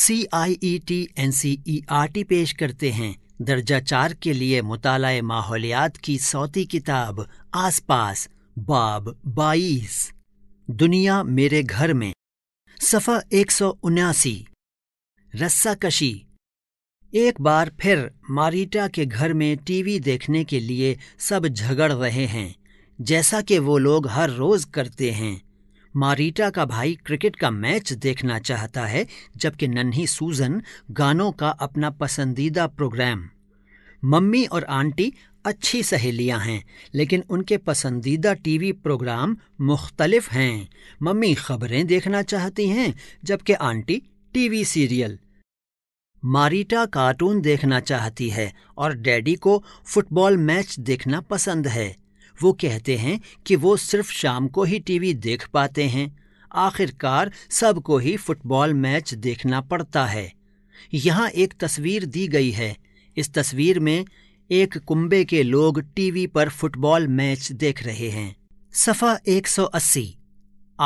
C I E T N C E R T पेश करते हैं दर्जा चार के लिए मुताल माहौलियात की सौती किताब आस पास बाब बाईस दुनिया मेरे घर में सफ़ा एक सौ उन्यासी रस्सा कशी एक बार फिर मारीटा के घर में टीवी देखने के लिए सब झगड़ रहे हैं जैसा कि वो लोग हर रोज करते हैं मारीटा का भाई क्रिकेट का मैच देखना चाहता है जबकि नन्ही सूजन गानों का अपना पसंदीदा प्रोग्राम मम्मी और आंटी अच्छी सहेलियां हैं लेकिन उनके पसंदीदा टीवी प्रोग्राम मुख्तलिफ हैं मम्मी खबरें देखना चाहती हैं जबकि आंटी टीवी सीरियल मारीटा कार्टून देखना चाहती है और डैडी को फुटबॉल मैच देखना पसंद है वो कहते हैं कि वो सिर्फ शाम को ही टीवी देख पाते हैं आखिरकार सबको ही फुटबॉल मैच देखना पड़ता है यहाँ एक तस्वीर दी गई है इस तस्वीर में एक कुंबे के लोग टीवी पर फुटबॉल मैच देख रहे हैं सफ़ा 180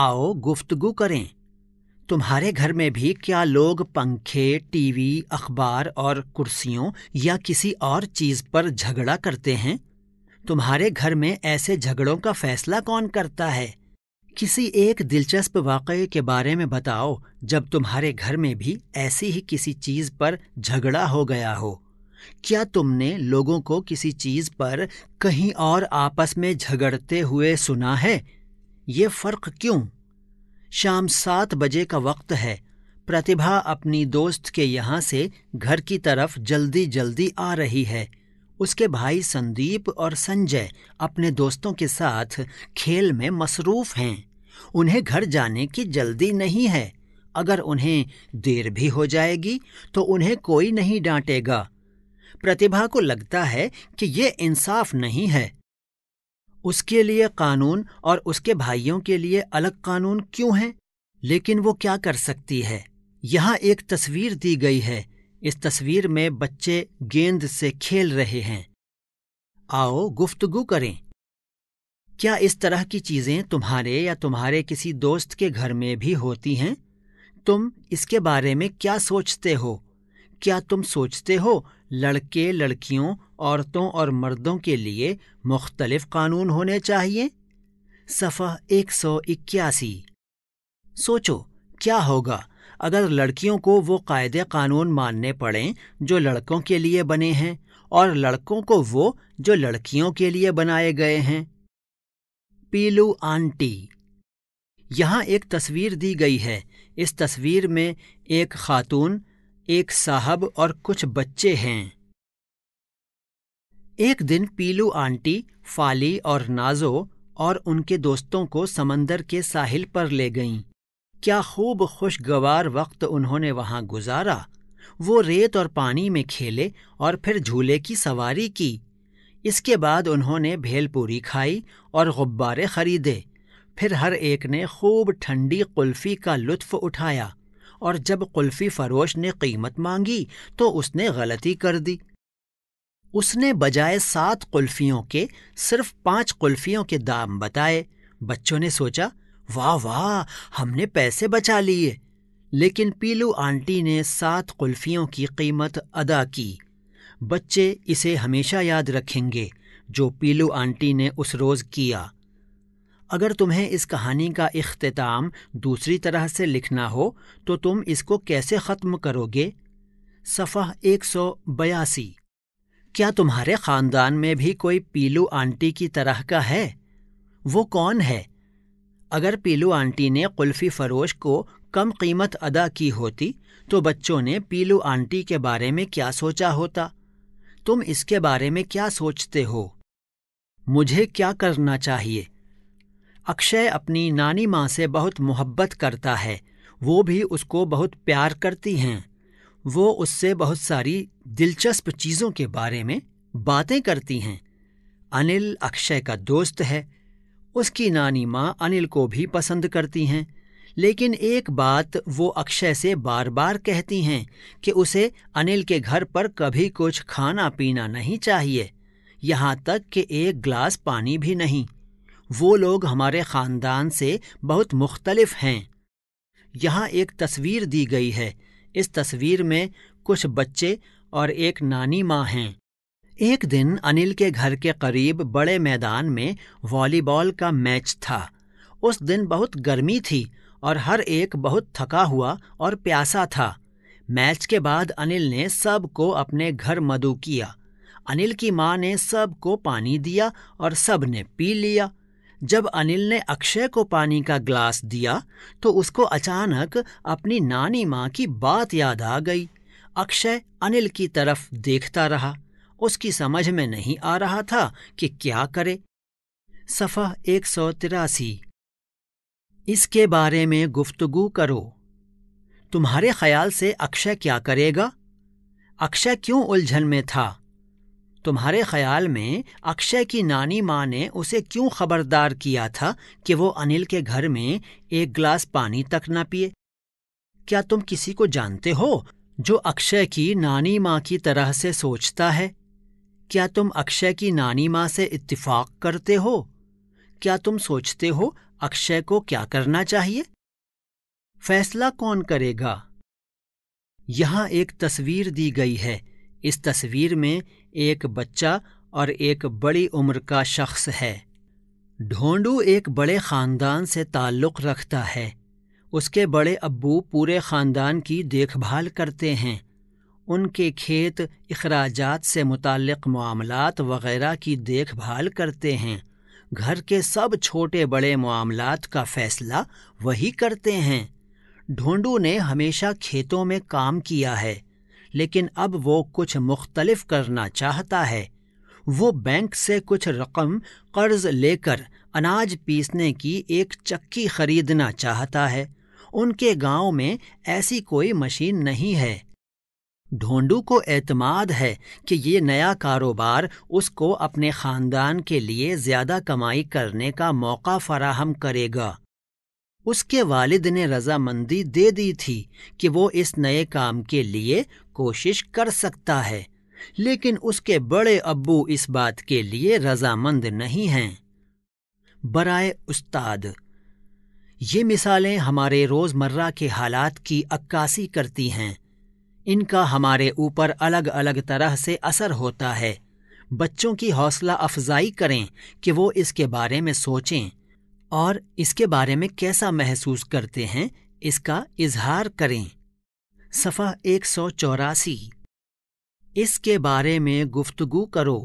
आओ गुफ्तगु करें तुम्हारे घर में भी क्या लोग पंखे टीवी अखबार और कुर्सियों या किसी और चीज़ पर झगड़ा करते हैं तुम्हारे घर में ऐसे झगड़ों का फैसला कौन करता है किसी एक दिलचस्प वाकये के बारे में बताओ जब तुम्हारे घर में भी ऐसी ही किसी चीज़ पर झगड़ा हो गया हो क्या तुमने लोगों को किसी चीज़ पर कहीं और आपस में झगड़ते हुए सुना है ये फ़र्क क्यों शाम सात बजे का वक्त है प्रतिभा अपनी दोस्त के यहाँ से घर की तरफ जल्दी जल्दी आ रही है उसके भाई संदीप और संजय अपने दोस्तों के साथ खेल में मसरूफ हैं उन्हें घर जाने की जल्दी नहीं है अगर उन्हें देर भी हो जाएगी तो उन्हें कोई नहीं डांटेगा प्रतिभा को लगता है कि ये इंसाफ नहीं है उसके लिए कानून और उसके भाइयों के लिए अलग कानून क्यों हैं लेकिन वो क्या कर सकती है यहाँ एक तस्वीर दी गई है इस तस्वीर में बच्चे गेंद से खेल रहे हैं आओ गुफ्तगु करें क्या इस तरह की चीजें तुम्हारे या तुम्हारे किसी दोस्त के घर में भी होती हैं तुम इसके बारे में क्या सोचते हो क्या तुम सोचते हो लड़के लड़कियों औरतों और मर्दों के लिए मुख्तलिफ कानून होने चाहिए सफ़ा एक सौ इक्यासी सोचो क्या होगा अगर लड़कियों को वो कायदे कानून मानने पड़ें जो लड़कों के लिए बने हैं और लड़कों को वो जो लड़कियों के लिए बनाए गए हैं पीलू आंटी यहाँ एक तस्वीर दी गई है इस तस्वीर में एक खातून एक साहब और कुछ बच्चे हैं एक दिन पीलू आंटी फाली और नाजो और उनके दोस्तों को समंदर के साहिल पर ले गईं। क्या खूब खुशगवार वक्त उन्होंने वहां गुजारा वो रेत और पानी में खेले और फिर झूले की सवारी की इसके बाद उन्होंने भेलपूरी खाई और गुब्बारे खरीदे फिर हर एक ने खूब ठंडी कुल्फ़ी का लुत्फ़ उठाया और जब कुल्फ़ी फरोश ने कीमत मांगी तो उसने गलती कर दी उसने बजाय सात कुल्फ़ियों के सिर्फ पांच कुल्फ़ियों के दाम बताए बच्चों ने सोचा वाह वाह हमने पैसे बचा लिए लेकिन पीलू आंटी ने सात कुल्फियों की कीमत अदा की बच्चे इसे हमेशा याद रखेंगे जो पीलू आंटी ने उस रोज़ किया अगर तुम्हें इस कहानी का अख्ताम दूसरी तरह से लिखना हो तो तुम इसको कैसे ख़त्म करोगे सफ़ा एक सौ बयासी क्या तुम्हारे ख़ानदान में भी कोई पीलू आंटी की तरह का है वो कौन है अगर पीलू आंटी ने कुल्फ़ी फरोश को कम कीमत अदा की होती तो बच्चों ने पीलू आंटी के बारे में क्या सोचा होता तुम इसके बारे में क्या सोचते हो मुझे क्या करना चाहिए अक्षय अपनी नानी माँ से बहुत मोहब्बत करता है वो भी उसको बहुत प्यार करती हैं वो उससे बहुत सारी दिलचस्प चीज़ों के बारे में बातें करती हैं अनिल अक्षय का दोस्त है उसकी नानी माँ अनिल को भी पसंद करती हैं लेकिन एक बात वो अक्षय से बार बार कहती हैं कि उसे अनिल के घर पर कभी कुछ खाना पीना नहीं चाहिए यहाँ तक कि एक ग्लास पानी भी नहीं वो लोग हमारे ख़ानदान से बहुत मुख्तलफ हैं यहाँ एक तस्वीर दी गई है इस तस्वीर में कुछ बच्चे और एक नानी माँ हैं एक दिन अनिल के घर के करीब बड़े मैदान में वॉलीबॉल का मैच था उस दिन बहुत गर्मी थी और हर एक बहुत थका हुआ और प्यासा था मैच के बाद अनिल ने सबको अपने घर मधु किया अनिल की माँ ने सबको पानी दिया और सब ने पी लिया जब अनिल ने अक्षय को पानी का ग्लास दिया तो उसको अचानक अपनी नानी माँ की बात याद आ गई अक्षय अनिल की तरफ देखता रहा उसकी समझ में नहीं आ रहा था कि क्या करे सफ़ा एक सौ तिरासी इसके बारे में गुफ्तगु करो तुम्हारे ख्याल से अक्षय क्या करेगा अक्षय क्यों उलझन में था तुम्हारे ख्याल में अक्षय की नानी माँ ने उसे क्यों खबरदार किया था कि वो अनिल के घर में एक गिलास पानी तक ना पिए क्या तुम किसी को जानते हो जो अक्षय की नानी माँ की तरह से सोचता है क्या तुम अक्षय की नानी माँ से इत्तिफाक करते हो क्या तुम सोचते हो अक्षय को क्या करना चाहिए फैसला कौन करेगा यहां एक तस्वीर दी गई है इस तस्वीर में एक बच्चा और एक बड़ी उम्र का शख्स है ढोंडू एक बड़े खानदान से ताल्लुक़ रखता है उसके बड़े अब्बू पूरे खानदान की देखभाल करते हैं उनके खेत अखराज से मुतल मामलात वगैरह की देखभाल करते हैं घर के सब छोटे बड़े मामलात का फैसला वही करते हैं ढोंडू ने हमेशा खेतों में काम किया है लेकिन अब वो कुछ मुख्तलफ करना चाहता है वो बैंक से कुछ रकम कर्ज लेकर अनाज पीसने की एक चक्की खरीदना चाहता है उनके गांव में ऐसी कोई मशीन नहीं है ढोंडू को एतमाद है कि ये नया कारोबार उसको अपने खानदान के लिए ज्यादा कमाई करने का मौका फराहम करेगा उसके वालिद ने रजामंदी दे दी थी कि वो इस नए काम के लिए कोशिश कर सकता है लेकिन उसके बड़े अब्बू इस बात के लिए रजामंद नहीं हैं बराए उस्ताद ये मिसालें हमारे रोज़मर्रा के हालात की अक्कासी करती हैं इनका हमारे ऊपर अलग अलग तरह से असर होता है बच्चों की हौसला अफजाई करें कि वो इसके बारे में सोचें और इसके बारे में कैसा महसूस करते हैं इसका इजहार करें सफ़ा एक सौ चौरासी इसके बारे में गुफ्तगु करो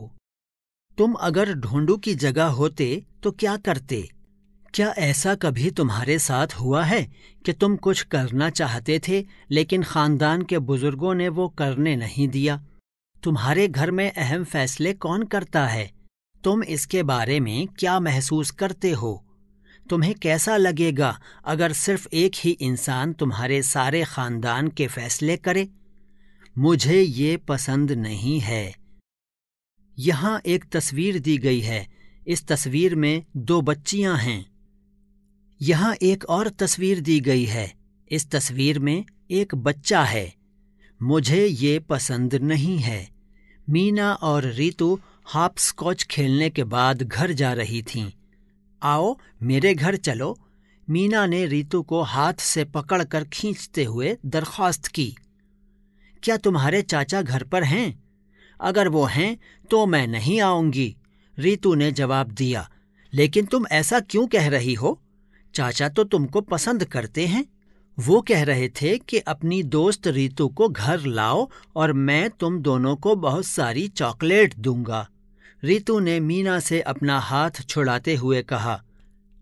तुम अगर ढोंडू की जगह होते तो क्या करते क्या ऐसा कभी तुम्हारे साथ हुआ है कि तुम कुछ करना चाहते थे लेकिन खानदान के बुजुर्गों ने वो करने नहीं दिया तुम्हारे घर में अहम फैसले कौन करता है तुम इसके बारे में क्या महसूस करते हो तुम्हें कैसा लगेगा अगर सिर्फ एक ही इंसान तुम्हारे सारे खानदान के फैसले करे मुझे ये पसंद नहीं है यहाँ एक तस्वीर दी गई है इस तस्वीर में दो बच्चियां हैं यहाँ एक और तस्वीर दी गई है इस तस्वीर में एक बच्चा है मुझे ये पसंद नहीं है मीना और रितु हाफ स्कॉच खेलने के बाद घर जा रही थीं। आओ मेरे घर चलो मीना ने रितु को हाथ से पकड़कर खींचते हुए दरख्वास्त की क्या तुम्हारे चाचा घर पर हैं अगर वो हैं तो मैं नहीं आऊंगी रितु ने जवाब दिया लेकिन तुम ऐसा क्यों कह रही हो चाचा तो तुमको पसंद करते हैं वो कह रहे थे कि अपनी दोस्त रीतू को घर लाओ और मैं तुम दोनों को बहुत सारी चॉकलेट दूंगा रीतू ने मीना से अपना हाथ छुड़ाते हुए कहा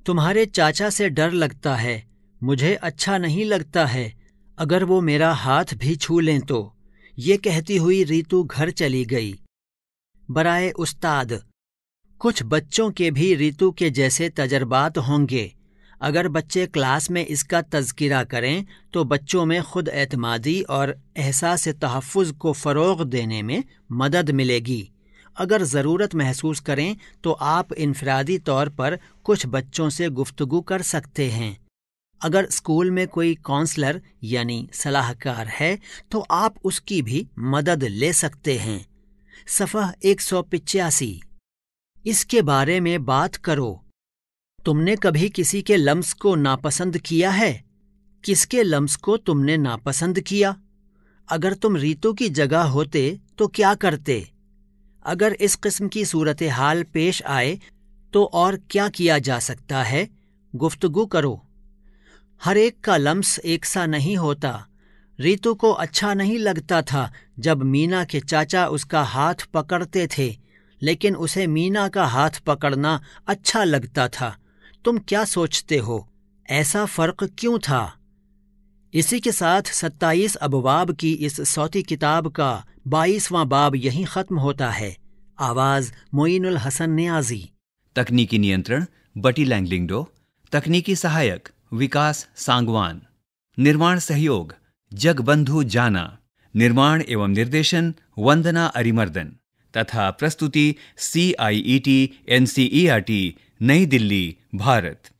तुम्हारे चाचा से डर लगता है मुझे अच्छा नहीं लगता है अगर वो मेरा हाथ भी छू लें तो ये कहती हुई रीतू घर चली गई बराए उस्ताद कुछ बच्चों के भी रीतू के जैसे तजर्बात होंगे अगर बच्चे क्लास में इसका तस्करा करें तो बच्चों में ख़ुद एतमादी और एहसास तहफ़ को फ़रोग देने में मदद मिलेगी अगर ज़रूरत महसूस करें तो आप इनफरादी तौर पर कुछ बच्चों से गुफ्तगु कर सकते हैं अगर स्कूल में कोई काउंसलर यानी सलाहकार है तो आप उसकी भी मदद ले सकते हैं सफा एक सौ पिचासी इसके बारे में बात करो तुमने कभी किसी के लम्स को नापसंद किया है किसके लम्स को तुमने नापसंद किया अगर तुम रीतु की जगह होते तो क्या करते अगर इस किस्म की सूरत हाल पेश आए तो और क्या किया जा सकता है गुफ्तगु करो हर एक का लम्स एक सा नहीं होता रीतु को अच्छा नहीं लगता था जब मीना के चाचा उसका हाथ पकड़ते थे लेकिन उसे मीना का हाथ पकड़ना अच्छा लगता था तुम क्या सोचते हो ऐसा फ़र्क क्यों था इसी के साथ सत्ताईस अबवाब की इस सौती किताब का बाईसवां बाब यहीं ख़त्म होता है आवाज़ मोइनुल हसन आजी तकनीकी नियंत्रण बटी लैंगलिंगडो तकनीकी सहायक विकास सांगवान निर्माण सहयोग जगबंधु जाना निर्माण एवं निर्देशन वंदना अरिमर्दन तथा प्रस्तुति C I E T N C E R T Nai Delhi Bharat